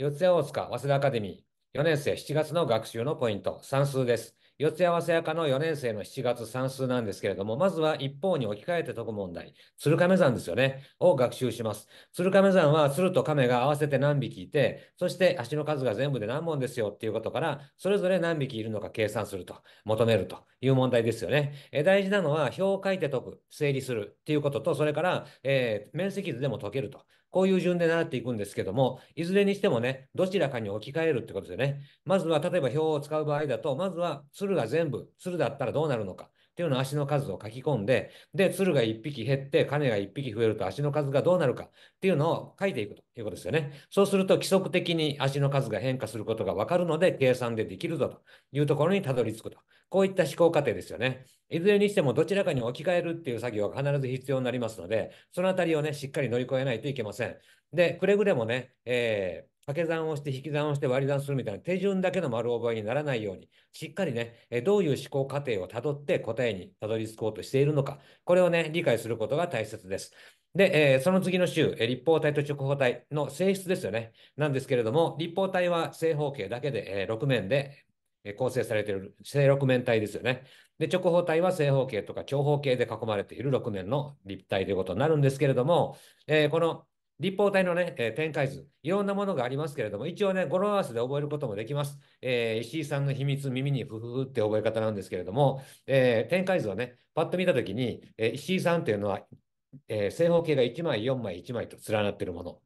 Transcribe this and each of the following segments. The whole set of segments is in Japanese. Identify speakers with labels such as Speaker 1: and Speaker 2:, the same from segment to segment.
Speaker 1: 四谷大塚早稲田アカデミー4年生7月の学習のポイント算数です。四谷早稲田科の4年生の7月算数なんですけれども、まずは一方に置き換えて解く問題、鶴亀山ですよね、を学習します。鶴亀山は鶴と亀が合わせて何匹いて、そして足の数が全部で何問ですよっていうことから、それぞれ何匹いるのか計算すると、求めるという問題ですよね。え大事なのは表を書いて解く、整理するっていうことと、それから、えー、面積図でも解けるとこういう順で習っていくんですけども、いずれにしてもね、どちらかに置き換えるってことでね、まずは例えば表を使う場合だと、まずは鶴が全部、鶴だったらどうなるのか、っていうのを足の数を書き込んで、で、鶴が1匹減って、金が1匹増えると足の数がどうなるかっていうのを書いていくということですよね。そうすると規則的に足の数が変化することがわかるので、計算でできるぞというところにたどり着くと。こういった思考過程ですよね。いずれにしてもどちらかに置き換えるっていう作業は必ず必要になりますので、そのあたりをね、しっかり乗り越えないといけません。で、くれぐれもね、えー掛け算をして引き算をして割り算するみたいな手順だけの丸覚えにならないように、しっかりね、どういう思考過程をたどって答えにたどり着こうとしているのか、これをね、理解することが大切です。で、えー、その次の週、え立方体と直方体の性質ですよね。なんですけれども、立方体は正方形だけで、えー、6面で、え構成されている正6面体ですよね。で、直方体は正方形とか長方形で囲まれている6面の立体ということになるんですけれども、えー、この立方体のね、えー、展開図、いろんなものがありますけれども、一応ね、語呂合わせで覚えることもできます。えー、石井さんの秘密、耳にふふふって覚え方なんですけれども、えー、展開図をね、パッと見たときに、え石井さんというのは、え正方形が1枚、4枚、1枚と連なっているもの。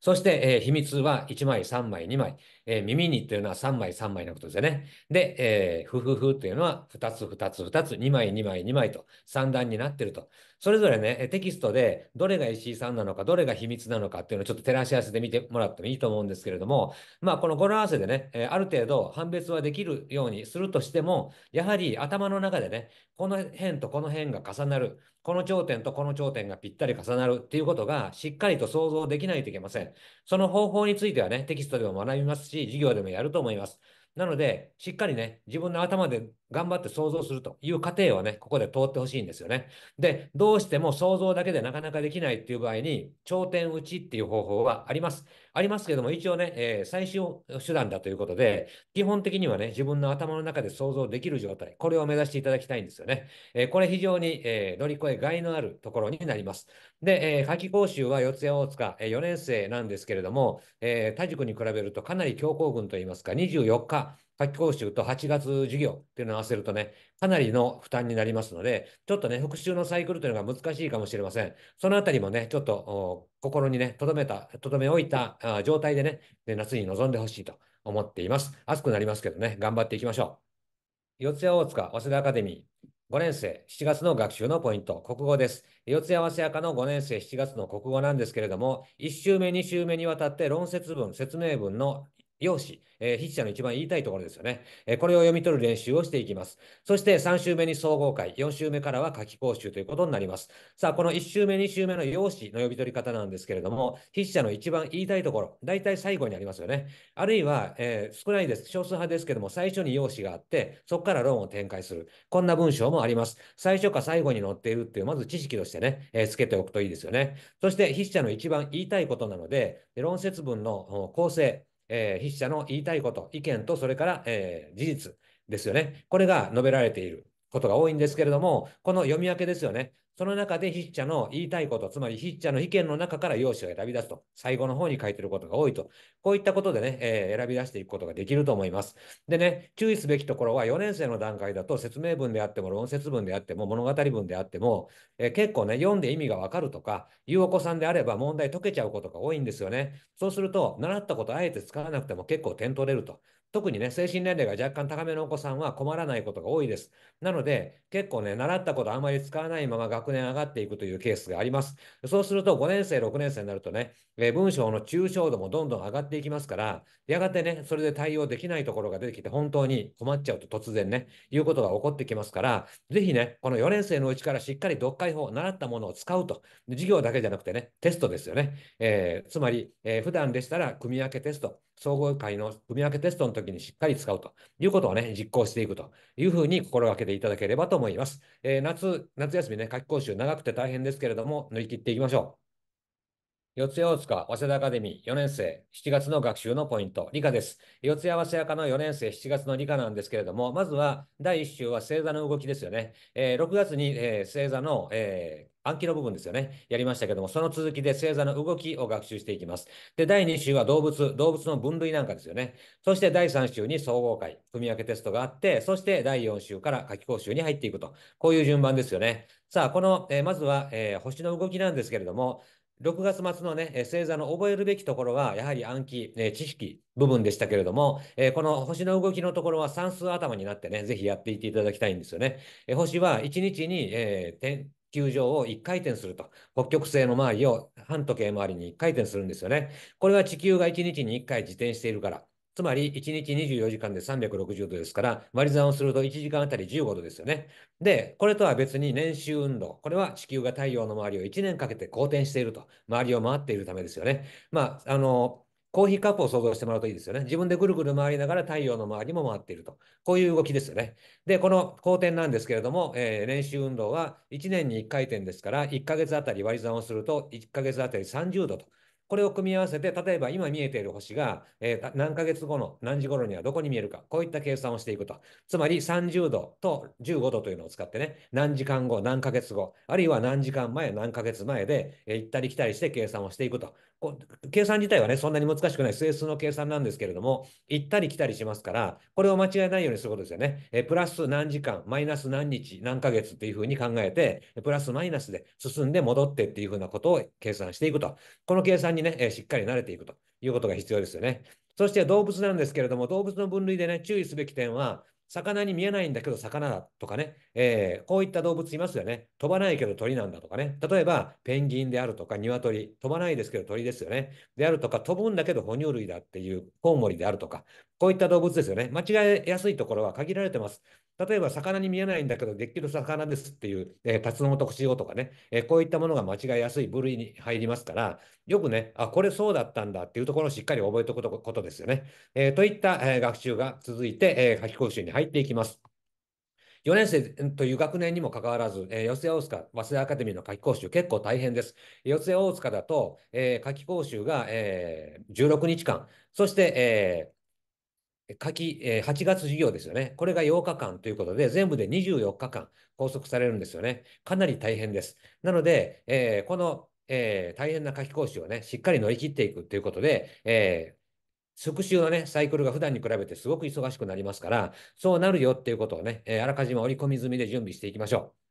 Speaker 1: そして、え秘密は1枚、3枚、2枚。え耳にというのは3枚、3枚のことですよね。で、えふふふというのは2つ、2つ、2つ、2枚、2枚、2枚と3段になっていると。それぞれね、テキストでどれが石井さんなのか、どれが秘密なのかっていうのをちょっと照らし合わせて見てもらってもいいと思うんですけれども、まあ、この語呂合わせでね、ある程度判別はできるようにするとしても、やはり頭の中でね、この辺とこの辺が重なる、この頂点とこの頂点がぴったり重なるっていうことがしっかりと想像できないといけません。その方法についてはね、テキストでも学びますし、授業でもやると思います。なので、しっかりね、自分の頭で頑張って想像するという過程はね、ここで通ってほしいんですよね。で、どうしても想像だけでなかなかできないっていう場合に、頂点打ちっていう方法はあります。ありますけども、一応ね、えー、最終手段だということで、基本的にはね、自分の頭の中で想像できる状態、これを目指していただきたいんですよね。えー、これ非常に、えー、乗り越えがいのあるところになります。で、えー、夏季講習は四谷大塚、え4年生なんですけれども、え他塾に比べるとかなり強行軍といいますか、24日、夏期講習と8月授業っていうのを合わせるとね、かなりの負担になりますので、ちょっとね、復習のサイクルというのが難しいかもしれません。そのあたりもね、ちょっと心にね、留めた、とどめ置いた状態でね、で夏に臨んでほしいと思っています。暑くなりますけどね、頑張っていきましょう。四谷大塚早稲田アカデミー。5年生、7月の学習のポイント、国語です。四谷早稲科の5年生、7月の国語なんですけれども、1週目、2週目にわたって論説文、説明文の用紙、えー、筆者の一番言いたいところですよね、えー、これを読み取る練習をしていきます。そして3週目に総合会、4週目からは書き講習ということになります。さあ、この1週目、2週目の用紙の読み取り方なんですけれども、筆者の一番言いたいところ、大体最後にありますよね。あるいは、えー、少ないです。少数派ですけども、最初に用紙があって、そこから論を展開する。こんな文章もあります。最初か最後に載っているっていう、まず知識としてね、えー、つけておくといいですよね。そして筆者の一番言いたいことなので、論説文の構成、えー、筆者の言いたいこと、意見と、それから、えー、事実ですよね。これが述べられていることが多いんですけれども、この読み分けですよね。その中で筆者の言いたいこと、つまり筆者の意見の中から用紙を選び出すと、最後の方に書いてることが多いと、こういったことでね、えー、選び出していくことができると思います。でね、注意すべきところは4年生の段階だと説明文であっても論説文であっても物語文であっても、えー、結構ね、読んで意味がわかるとか、いうお子さんであれば問題解けちゃうことが多いんですよね。そうすると、習ったことあえて使わなくても結構点取れると。特にね、精神年齢が若干高めのお子さんは困らないことが多いです。なので、結構ね、習ったことあまり使わないまま学年上がっていくというケースがあります。そうすると、5年生、6年生になるとね、え文章の抽象度もどんどん上がっていきますから、やがてね、それで対応できないところが出てきて、本当に困っちゃうと突然ね、いうことが起こってきますから、ぜひね、この4年生のうちからしっかり読解法、習ったものを使うと。授業だけじゃなくてね、テストですよね。えー、つまり、えー、普段でしたら、組み分けテスト。総合会の組み分けテストの時にしっかり使うということをね、実行していくというふうに心がけていただければと思います。えー、夏、夏休みね、夏期講習長くて大変ですけれども、乗り切っていきましょう。四谷大塚、早稲田アカデミー4年生、7月の学習のポイント、理科です。四谷早稲田科の4年生、7月の理科なんですけれども、まずは第1週は星座の動きですよね。えー、6月に、えー、星座の、えー暗記の部分ですよね。やりましたけども、その続きで星座の動きを学習していきます。で、第2週は動物、動物の分類なんかですよね。そして第3週に総合会、組み分けテストがあって、そして第4週から夏期講習に入っていくと。こういう順番ですよね。さあ、この、えー、まずは、えー、星の動きなんですけれども、6月末のね、星座の覚えるべきところは、やはり暗記、えー、知識部分でしたけれども、えー、この星の動きのところは算数頭になってね、ぜひやっていっていただきたいんですよね。えー、星は1日に、えー、球場を1回転すると。北極星の周りを半時計回りに1回転するんですよね。これは地球が1日に1回自転しているから。つまり1日24時間で360度ですから、割り算をすると1時間あたり15度ですよね。で、これとは別に年周運動。これは地球が太陽の周りを1年かけて公転していると。周りを回っているためですよね。まあ、あの、コーヒーカップを想像してもらうといいですよね。自分でぐるぐる回りながら太陽の周りも回っていると。こういう動きですよね。で、この後転なんですけれども、えー、練習運動は1年に1回転ですから、1ヶ月あたり割り算をすると、1ヶ月あたり30度と。これを組み合わせて、例えば今見えている星が、えー、何ヶ月後の何時頃にはどこに見えるか、こういった計算をしていくと。つまり30度と15度というのを使ってね、何時間後、何ヶ月後、あるいは何時間前、何ヶ月前で、えー、行ったり来たりして計算をしていくと。計算自体はね、そんなに難しくない整数の計算なんですけれども、行ったり来たりしますから、これを間違えないようにすることですよね。えプラス何時間、マイナス何日、何ヶ月っていうふうに考えて、プラスマイナスで進んで戻ってっていうふうなことを計算していくと。この計算にね、えしっかり慣れていくということが必要ですよね。そして動物なんですけれども、動物の分類でね、注意すべき点は、魚に見えないんだけど魚だとかね、えー、こういった動物いますよね。飛ばないけど鳥なんだとかね。例えば、ペンギンであるとか、鶏、飛ばないですけど鳥ですよね。であるとか、飛ぶんだけど哺乳類だっていうコウモリであるとか、こういった動物ですよね。間違えやすいところは限られてます。例えば魚に見えないんだけど、できる魚ですっていう、えー、タツノオトクシオとかね、えー、こういったものが間違いやすい部類に入りますから、よくね、あ、これそうだったんだっていうところをしっかり覚えておくことですよね。えー、といった、え学習が続いて、え夏期講習に入っていきます。4年生という学年にもかかわらず、えー、四谷大塚、早稲田アカデミーの夏期講習、結構大変です。四谷大塚だと、えー、夏期講習が、えー、16日間、そして、えー夏えー、8月授業ですよね。これが8日間ということで、全部で24日間拘束されるんですよね。かなり大変です。なので、えー、この、えー、大変な夏期講習をね、しっかり乗り切っていくということで、え復習のね、サイクルが普段に比べてすごく忙しくなりますから、そうなるよっていうことをね、えあらかじめ織り込み済みで準備していきましょう。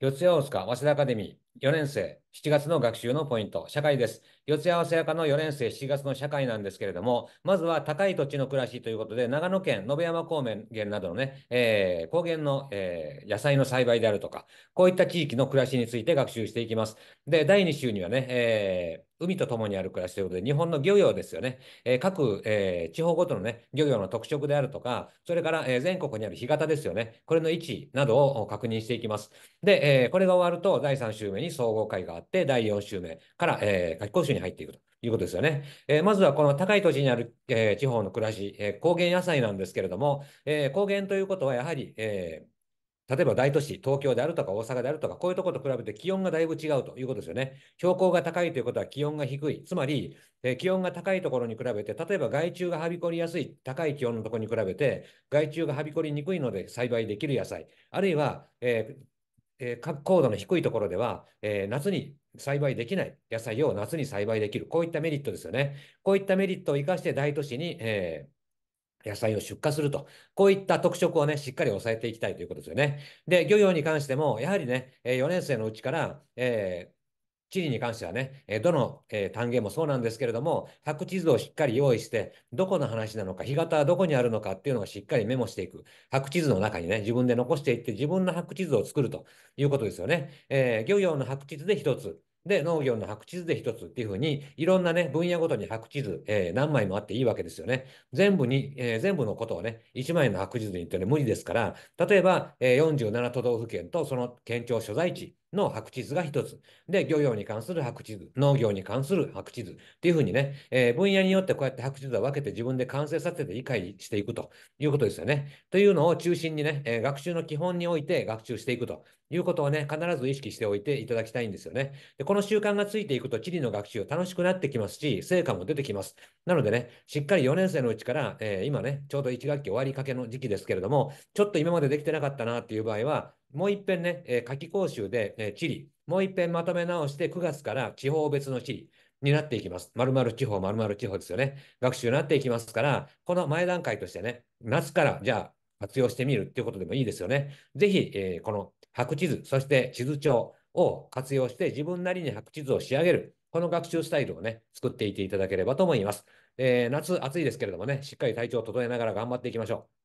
Speaker 1: 四谷大塚早稲田アカデミー4年生7月の学習のポイント、社会です。四谷合わせの4年生7月の社会なんですけれども、まずは高い土地の暮らしということで、長野県野辺山高原などのね、えー、高原の、えー、野菜の栽培であるとか、こういった地域の暮らしについて学習していきます。で、第2週にはね、えー海と共にある暮らしということで、日本の漁業ですよね。えー、各、えー、地方ごとのね、漁業の特色であるとか、それから、えー、全国にある干潟ですよね。これの位置などを確認していきます。で、えー、これが終わると、第3週目に総合会があって、第4週目から、えー、夏期講習に入っていくと。いうことですよね。えー、まずはこの高い土地にある、えー、地方の暮らし、えー、高原野菜なんですけれども、えー、高原ということはやはり、えー例えば大都市、東京であるとか大阪であるとか、こういうところと比べて気温がだいぶ違うということですよね。標高が高いということは気温が低い。つまり、え気温が高いところに比べて、例えば害虫がはびこりやすい高い気温のところに比べて、害虫がはびこりにくいので栽培できる野菜、あるいは、えーえー、高度の低いところでは、えー、夏に栽培できない野菜を夏に栽培できる。こういったメリットですよね。こういったメリットを生かして大都市に、えー野菜を出荷すると。こういった特色をね、しっかり抑えていきたいということですよね。で、漁業に関しても、やはりね、4年生のうちから、えー地理に関してはね、どの単元もそうなんですけれども、白地図をしっかり用意して、どこの話なのか、干潟はどこにあるのかっていうのをしっかりメモしていく。白地図の中にね、自分で残していって、自分の白地図を作るということですよね。えー、漁業の白地図で一つ、で、農業の白地図で一つっていうふうに、いろんなね、分野ごとに白地図、えー、何枚もあっていいわけですよね。全部に、えー、全部のことをね、1枚の白地図に言ってね、無理ですから、例えば、えー、47都道府県とその県庁所在地の白地図が一つ。で、漁業に関する白地図、農業に関する白地図っていうふうにね、えー、分野によってこうやって白地図を分けて自分で完成させて理解していくということですよね。というのを中心にね、えー、学習の基本において学習していくということをね、必ず意識しておいていただきたいんですよね。で、この習慣がついていくと、地理の学習楽しくなってきますし、成果も出てきます。なのでね、しっかり4年生のうちから、えー、今ね、ちょうど1学期終わりかけの時期ですけれども、ちょっと今までできてなかったなっていう場合は、もう一遍ね、えー、夏季講習で、えー、地理、もう一遍まとめ直して、9月から地方別の地理、になっていきます。まるまる地方、まるまる地方ですよね。学習になっていきますから、この前段階としてね、夏からじゃあ活用してみるっていうことでもいいですよね。ぜひ、えー、この白地図、そして地図帳を活用して自分なりに白地図を仕上げる。この学習スタイルをね、作っていていただければと思います。えー、夏暑いですけれどもね、しっかり体調を整えながら頑張っていきましょう。